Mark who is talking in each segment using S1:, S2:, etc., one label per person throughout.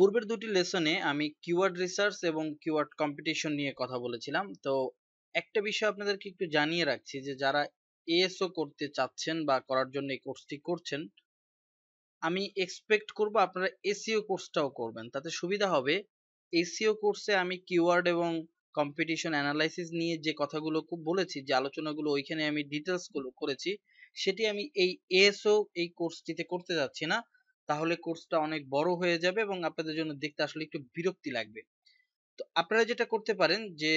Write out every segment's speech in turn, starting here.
S1: পূর্বের দুটি লেসনে আমি কিওয়ার্ড রিসার্চ এবং কিওয়ার্ড কম্পিটিশন নিয়ে কথা বলেছিলাম তো একটা বিষয় আপনাদেরকে একটু জানিয়ে রাখছি যে যারা এএসও করতে চাচ্ছেন বা করার জন্য এই কোর্সটি করছেন আমি এক্সপেক্ট করব আপনারা এসিও কোর্সটাও করবেন তাতে সুবিধা হবে এসিও কোর্সে আমি কিওয়ার্ড এবং কম্পিটিশন অ্যানালাইসিস নিয়ে যে কথাগুলো খুব বলেছি যে আলোচনাগুলো ওইখানে আমি ডিটেলসগুলো করেছি সেটি আমি এই এএসও এই কোর্সটিতে করতে যাচ্ছি না তাহলে কোর্সটা অনেক বড় হয়ে যাবে এবং আপনাদের জন্য দেখতে আসলে একটু বিরক্তি লাগবে তো আপনারা যেটা করতে পারেন যে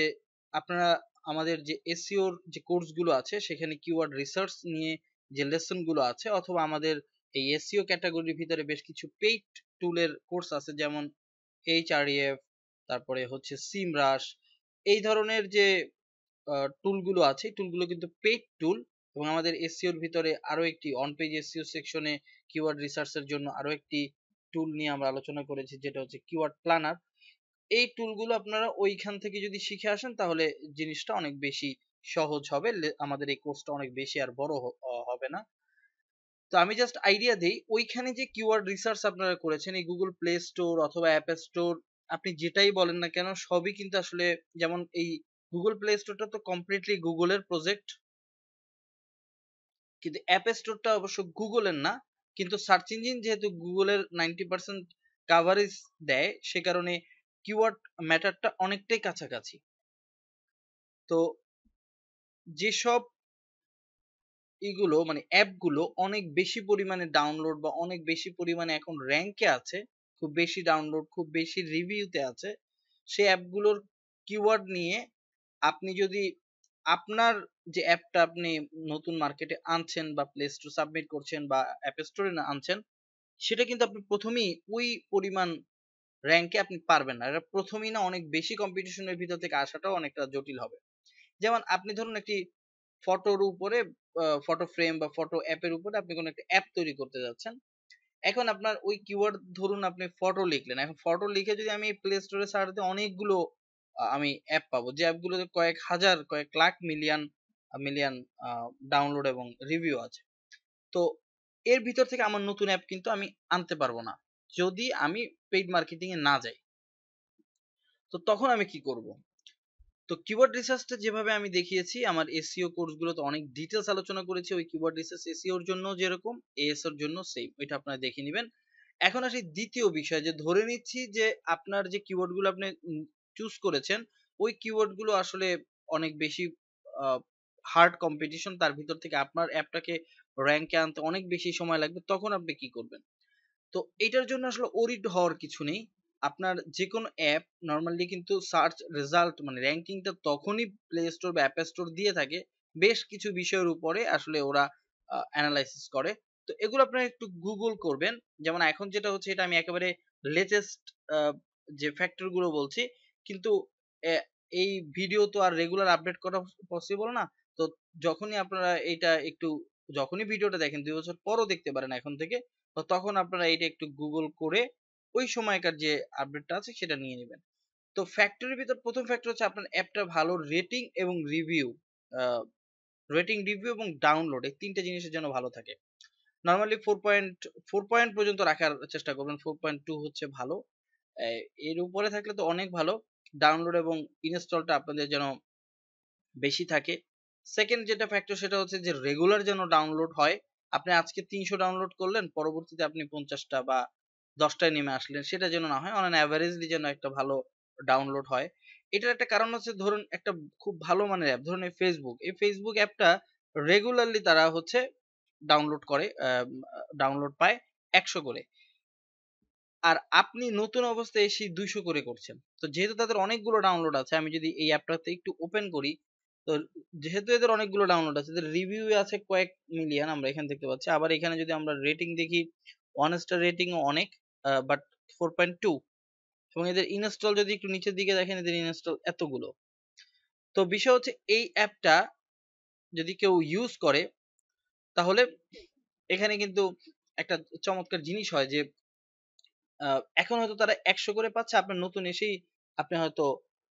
S1: আপনারা আমাদের যে এসিওর যে কোর্সগুলো আছে সেখানে কিওয়ার্ড রিসার্চ নিয়ে যে লেসনগুলো আছে অথবা আমাদের এই এসিও ক্যাটাগরির ভিতরে বেশ কিছু পেইড টুলের কোর্স আছে যেমন এইচআরএফ তারপরে হচ্ছে সিমরাশ এই ধরনের যে টুলগুলো আছে টুলগুলো কিন্তু পেইড টুল এবং আমাদের এসসিওর e ভিতরে আরও একটি অন পেজ এসসিও সেকশনে কিওয়ার্ড রিসার্চের জন্য আরও একটি টুল নিয়ে আমরা আলোচনা করেছি যেটা হচ্ছে কিওয়ার্ড প্ল্যানার এই টুলগুলো আপনারা ওইখান থেকে যদি শিখে আসেন তাহলে জিনিসটা অনেক বেশি সহজ হবে আমাদের এই কোর্সটা অনেক বেশি আর বড় হবে না তো আমি জাস্ট আইডিয়া দিই ওইখানে যে কিওয়ার্ড রিসার্চ আপনারা করেছেন এই গুগল প্লে স্টোর অথবা অ্যাপ স্টোর আপনি যেটাই বলেন না কেন সবই কিন্তু আসলে যেমন এই গুগল প্লে স্টোরটা তো কমপ্লিটলি গুগলের প্রজেক্ট কিন্তু অ্যাপ স্টোরটা অবশ্য গুগলের না কিন্তু সার্চ ইঞ্জিন যেহেতু গুগলের নাইনটি পার্সেন্ট কাভারেজ দেয় সে কারণে কিওয়ার্ড ম্যাটারটা অনেকটাই কাছাকাছি তো যেসব এগুলো মানে অ্যাপগুলো অনেক বেশি পরিমাণে ডাউনলোড বা অনেক বেশি পরিমাণে এখন র্যাঙ্কে আছে খুব বেশি ডাউনলোড খুব বেশি রিভিউতে আছে সেই অ্যাপগুলোর কিওয়ার্ড নিয়ে আপনি যদি আপনার যে অ্যাপটা আপনি নতুন মার্কেটে আনছেন বা প্লে স্টোর সাবমিট করছেন বা অ্যাপ স্টোরে আনছেন সেটা কিন্তু আপনি প্রথমেই ওই পরিমাণ র্যাঙ্কে আপনি পারবেন না এটা প্রথমেই না অনেক বেশি কম্পিটিশনের ভিতর থেকে আসাটাও অনেকটা জটিল হবে যেমন আপনি ধরুন একটি ফটোর উপরে ফটো ফ্রেম বা ফটো অ্যাপের উপরে আপনি কোনো একটা অ্যাপ তৈরি করতে যাচ্ছেন এখন আপনার ওই কিওয়ার্ড ধরুন আপনি ফটো লিখলেন এখন ফটো লিখে যদি আমি প্লে স্টোরে সার্চ দিয়ে অনেকগুলো আমি অ্যাপ পাবো যে অ্যাপগুলোতে কয়েক হাজার কয়েক লাখ মিলিয়ন মিলিয়ন ডাউনলোড এবং রিভিউ আছে তো এর ভিতর থেকে আমার নতুন অ্যাপ কিন্তু আমি আনতে পারবো না যদি আমি পেইড মার্কেটিং এ না যাই তো তখন আমি কি করব তো কিবোর্ড রিসার্চটা যেভাবে আমি দেখিয়েছি আমার এসিও কোর্সগুলোতে e অনেক ডিটেলস আলোচনা করেছি ওই কিবোর্ড e রিসার্চ এর জন্য যেরকম এএস এর জন্য সেম এটা আপনারা দেখে নেবেন এখন আসি দ্বিতীয় বিষয় যে ধরে নিচ্ছি যে আপনার যে কিওয়ার্ডগুলো আপনি চুজ করেছেন ওই কিওয়ার্ডগুলো আসলে অনেক বেশি হার্ড কম্পিটিশন তার ভিতর থেকে আপনার অ্যাপটাকে র্যাঙ্কে আনতে অনেক বেশি সময় লাগবে তখন আপনি কি করবেন তো এটার জন্য আসলে ওরিড হওয়ার কিছু নেই আপনার যে কোনো অ্যাপ নর্মালি কিন্তু সার্চ রেজাল্ট মানে র্যাঙ্কিংটা তখনই প্লে স্টোর বা অ্যাপ স্টোর দিয়ে থাকে বেশ কিছু বিষয়ের উপরে আসলে ওরা অ্যানালাইসিস করে তো এগুলো আপনারা একটু গুগল করবেন যেমন এখন যেটা হচ্ছে এটা আমি একেবারে লেটেস্ট যে ফ্যাক্টরগুলো বলছি কিন্তু এই ভিডিও তো আর রেগুলার আপডেট করা পসিবল না তো যখনই আপনারা এটা একটু যখনই ভিডিওটা দেখেন দুই বছর পরও দেখতে পারেন এখন থেকে তো তখন আপনারা এটা একটু গুগল করে ওই সময়কার যে আপডেটটা আছে সেটা নিয়ে নেবেন তো ফ্যাক্টরির ভিতর প্রথম ফ্যাক্টর হচ্ছে আপনার অ্যাপটা ভালো রেটিং এবং রিভিউ রেটিং রিভিউ এবং ডাউনলোড এই তিনটা জিনিসের জন্য ভালো থাকে normally four point four point পর্যন্ত রাখার চেষ্টা করবেন ফোর পয়েন্ট টু হচ্ছে ভালো এর উপরে থাকলে তো অনেক ভালো ডাউনলোড এবং ইনস্টলটা আপনাদের যেন বেশি থাকে সেকেন্ড যেটা ফ্যাক্টর সেটা হচ্ছে যে রেগুলার যেন ডাউনলোড হয় আপনি আজকে তিনশো ডাউনলোড করলেন পরবর্তীতে আপনি পঞ্চাশটা বা দশটায় নেমে আসলেন সেটা যেন না হয় অন অ্যাভারেজলি যেন একটা ভালো ডাউনলোড হয় এটার একটা কারণ হচ্ছে ধরুন একটা খুব ভালো মানের অ্যাপ ধরুন এই ফেসবুক এই ফেসবুক অ্যাপটা রেগুলারলি তারা হচ্ছে ডাউনলোড করে ডাউনলোড পায় একশো করে আর আপনি নতুন অবস্থায় এসে দুইশো করে করছেন তো যেহেতু তাদের অনেকগুলো ডাউনলোড আছে আমি যদি এই অ্যাপটাতে একটু ওপেন করি তো যেহেতু এদের অনেকগুলো ডাউনলোড আছে এদের রিভিউ আছে কয়েক মিলিয়ন আমরা এখানে দেখতে পাচ্ছি আবার এখানে যদি আমরা রেটিং দেখি ওয়ান স্টার রেটিং অনেক বাট ফোর পয়েন্ট টু এবং এদের ইনস্টল যদি একটু নিচের দিকে দেখেন এদের ইনস্টল এতগুলো তো বিষয় হচ্ছে এই অ্যাপটা যদি কেউ ইউজ করে তাহলে এখানে কিন্তু একটা চমৎকার জিনিস হয় যে এখন হয়তো তারা একশো করে পাচ্ছে আপনার নতুন এসেই আপনি হয়তো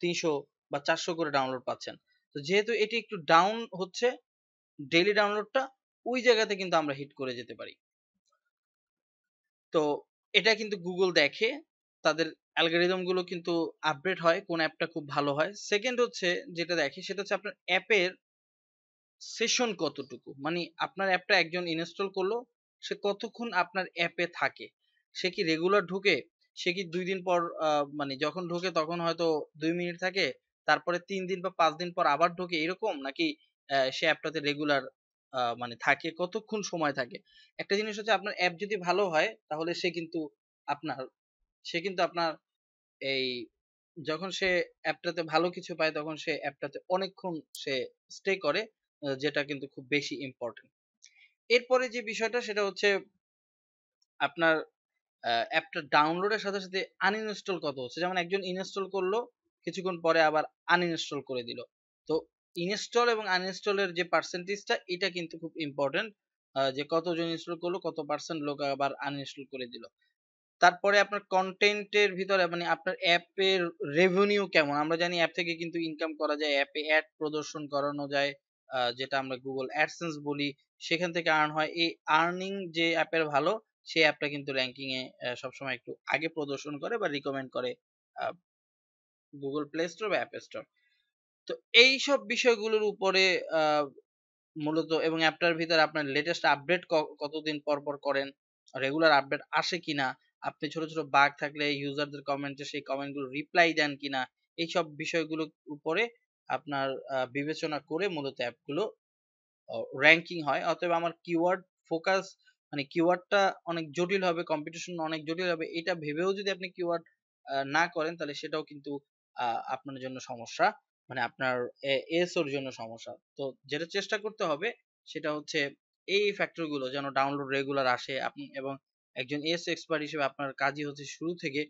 S1: তিনশো বা চারশো করে ডাউনলোড পাচ্ছেন তো যেহেতু এটি একটু ডাউন হচ্ছে ডেইলি ডাউনলোডটা ওই জায়গাতে কিন্তু আমরা হিট করে যেতে পারি তো এটা কিন্তু গুগল দেখে তাদের অ্যালগোরিদম গুলো কিন্তু আপডেট হয় কোন অ্যাপটা খুব ভালো হয় সেকেন্ড হচ্ছে যেটা দেখে সেটা হচ্ছে আপনার অ্যাপের সেশন কতটুকু মানে আপনার অ্যাপটা একজন ইনস্টল করলো সে কতক্ষণ আপনার অ্যাপে থাকে সে কি রেগুলার ঢুকে সে কি দুই দিন পর মানে যখন ঢুকে তখন হয়তো দুই মিনিট থাকে তারপরে তিন দিন বা পাঁচ দিন পর আবার ঢুকে এরকম নাকি সে অ্যাপটাতে রেগুলার মানে থাকে কতক্ষণ সময় থাকে একটা জিনিস হচ্ছে আপনার অ্যাপ যদি ভালো হয় তাহলে সে কিন্তু আপনার সে কিন্তু আপনার এই যখন সে অ্যাপটাতে ভালো কিছু পায় তখন সে অ্যাপটাতে অনেকক্ষণ সে স্টে করে যেটা কিন্তু খুব বেশি ইম্পর্টেন্ট এরপরে যে বিষয়টা সেটা হচ্ছে আপনার অ্যাপটা ডাউনলোডের সাথে সাথে আনইনস্টল কত হচ্ছে যেমন একজন ইনস্টল করলো কিছুক্ষণ পরে আবার আনইনস্টল করে দিল তো ইনস্টল এবং আনইনস্টলের যে পার্সেন্টেজটা এটা কিন্তু খুব ইম্পর্টেন্ট যে কতজন ইনস্টল করলো কত পার্সেন্ট লোক আবার আনইনস্টল করে দিল তারপরে আপনার কন্টেন্টের ভিতরে মানে আপনার অ্যাপের রেভিনিউ কেমন আমরা জানি অ্যাপ থেকে কিন্তু ইনকাম করা যায় অ্যাপে অ্যাড প্রদর্শন করানো যায় যেটা আমরা গুগল অ্যাডসেন্স বলি সেখান থেকে আর্ন হয় এই আর্নিং যে অ্যাপের ভালো সেই অ্যাপটা কিন্তু র্যাঙ্কিংয়ে সবসময় একটু আগে প্রদর্শন করে বা রিকমেন্ড করে গুগল প্লে স্টোর বা অ্যাপ স্টোর তো এই সব বিষয়গুলোর উপরে মূলত এবং অ্যাপটার ভিতরে আপনার লেটেস্ট আপডেট কতদিন পর পর করেন রেগুলার আপডেট আসে কিনা আপনি ছোট ছোট বাগ থাকলে ইউজারদের কমেন্টে সেই কমেন্টগুলো রিপ্লাই দেন কিনা এই সব বিষয়গুলোর উপরে আপনার বিবেচনা করে মূলত অ্যাপগুলো র্যাঙ্কিং হয় অতএব আমার কিওয়ার্ড ফোকাস মানে কিওয়ার্ডটা অনেক জটিল হবে কম্পিটিশন অনেক জটিল হবে এটা ভেবেও যদি আপনি কিওয়ার্ড না করেন তাহলে সেটাও কিন্তু আপনার জন্য সমস্যা মানে আপনার এসওর জন্য সমস্যা তো যেটা চেষ্টা করতে হবে সেটা হচ্ছে এই ফ্যাক্টরগুলো যেন ডাউনলোড রেগুলার আসে আপনি এবং একজন এস এক্সপার্ট হিসেবে আপনার কাজই হচ্ছে শুরু থেকে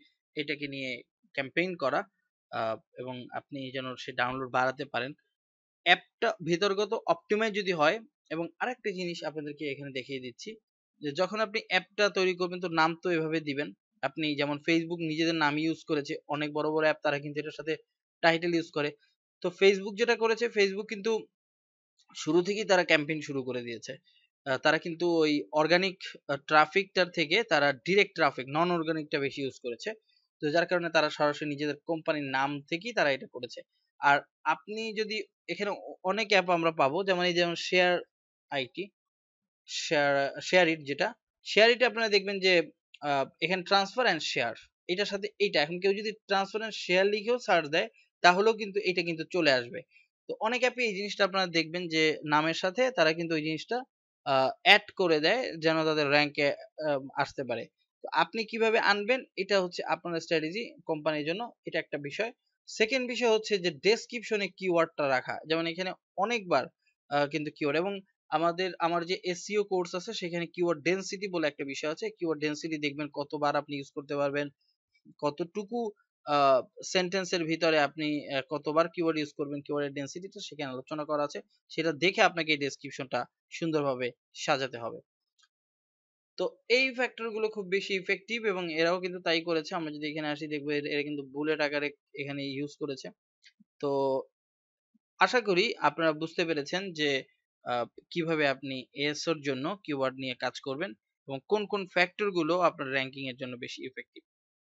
S1: এটাকে নিয়ে ক্যাম্পেইন করা এবং আপনি যেন সে ডাউনলোড বাড়াতে পারেন অ্যাপটা ভিতরগত অপটিমাইজ যদি হয় এবং আরেকটা জিনিস আপনাদেরকে এখানে দেখিয়ে দিচ্ছি যে যখন আপনি অ্যাপটা তৈরি করবেন তো নাম তো এভাবে দিবেন আপনি যেমন ফেসবুক নিজেদের নাম ইউজ করেছে অনেক বড় বড় অ্যাপ তারা কিন্তু এটার সাথে টাইটেল ইউজ করে তো ফেসবুক যেটা করেছে ফেসবুক কিন্তু শুরু থেকেই তারা ক্যাম্পেইন শুরু করে দিয়েছে তারা কিন্তু ওই অর্গানিক ট্রাফিকটার থেকে তারা ডিরেক্ট ট্রাফিক নন অর্গানিকটা বেশি ইউজ করেছে তো যার কারণে তারা সরাসরি নিজেদের কোম্পানির নাম থেকেই তারা এটা করেছে আর আপনি যদি এখানে অনেক অ্যাপ আমরা পাবো যেমন এই যেমন শেয়ার আইটি শেয়ার ইট যেটা শেয়ার ইটে আপনারা দেখবেন যে এখানে ট্রান্সফার অ্যান্ড শেয়ার এটার সাথে এইটা এখন কেউ যদি ট্রান্সফার অ্যান্ড শেয়ার লিখেও সার্চ দেয় তাহলেও কিন্তু এটা কিন্তু চলে আসবে তো অনেক অ্যাপে এই জিনিসটা আপনারা দেখবেন যে নামের সাথে তারা কিন্তু ওই জিনিসটা অ্যাড করে দেয় যেন তাদের র্যাঙ্কে আসতে পারে তো আপনি কিভাবে আনবেন এটা হচ্ছে আপনার স্ট্র্যাটেজি কোম্পানির জন্য এটা একটা বিষয় সেকেন্ড বিষয় হচ্ছে যে ডেসক্রিপশনে কিওয়ার্ডটা রাখা যেমন এখানে অনেকবার কিন্তু কিওয়ার্ড এবং আমাদের আমার যে এসিও কোর্স e আছে সেখানে কিওয়ার্ড ডেন্সিটি বলে একটা বিষয় আছে কিওয়ার্ড ডেন্সিটি দেখবেন কতবার আপনি ইউজ করতে পারবেন কতটুকু সেন্টেন্সের ভিতরে আপনি কতবার কিওয়ার্ড ইউজ করবেন কিওয়ার্ডের ডেনসিটিটা সেখানে আলোচনা করা আছে সেটা দেখে আপনাকে এই ডেসক্রিপশনটা সুন্দরভাবে সাজাতে হবে তো এই ফ্যাক্টরগুলো খুব বেশি ইফেক্টিভ এবং এরাও কিন্তু তাই করেছে আমরা যদি এখানে আসি দেখবো এরা কিন্তু বুলেট আকারে এখানে ইউজ করেছে তো আশা করি আপনারা বুঝতে পেরেছেন যে কিভাবে আপনি এর জন্য কিওয়ার্ড নিয়ে কাজ করবেন এবং কোন কোন ফ্যাক্টরগুলো আপনার র্যাঙ্কিং এর জন্য বেশি ইফেক্টিভ